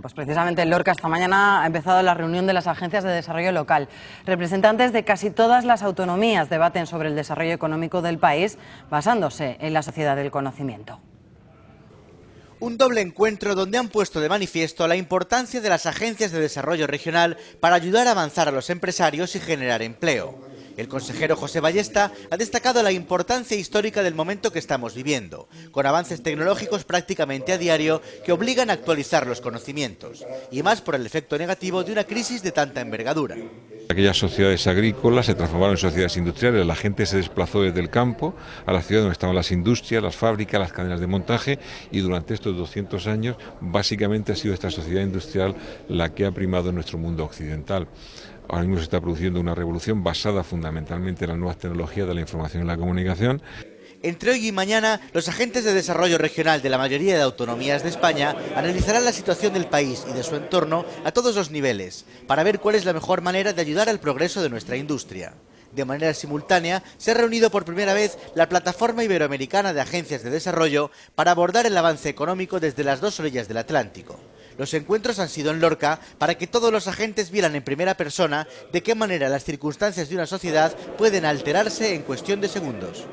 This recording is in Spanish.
Pues precisamente en Lorca esta mañana ha empezado la reunión de las agencias de desarrollo local. Representantes de casi todas las autonomías debaten sobre el desarrollo económico del país basándose en la sociedad del conocimiento. Un doble encuentro donde han puesto de manifiesto la importancia de las agencias de desarrollo regional para ayudar a avanzar a los empresarios y generar empleo. El consejero José Ballesta ha destacado la importancia histórica del momento que estamos viviendo, con avances tecnológicos prácticamente a diario que obligan a actualizar los conocimientos, y más por el efecto negativo de una crisis de tanta envergadura. Aquellas sociedades agrícolas se transformaron en sociedades industriales, la gente se desplazó desde el campo a la ciudad donde estaban las industrias, las fábricas, las cadenas de montaje y durante estos 200 años básicamente ha sido esta sociedad industrial la que ha primado en nuestro mundo occidental. Ahora mismo se está produciendo una revolución basada fundamentalmente en las nuevas tecnologías de la información y la comunicación. Entre hoy y mañana, los agentes de desarrollo regional de la mayoría de autonomías de España analizarán la situación del país y de su entorno a todos los niveles, para ver cuál es la mejor manera de ayudar al progreso de nuestra industria. De manera simultánea, se ha reunido por primera vez la Plataforma Iberoamericana de Agencias de Desarrollo para abordar el avance económico desde las dos orillas del Atlántico. Los encuentros han sido en Lorca para que todos los agentes vieran en primera persona de qué manera las circunstancias de una sociedad pueden alterarse en cuestión de segundos.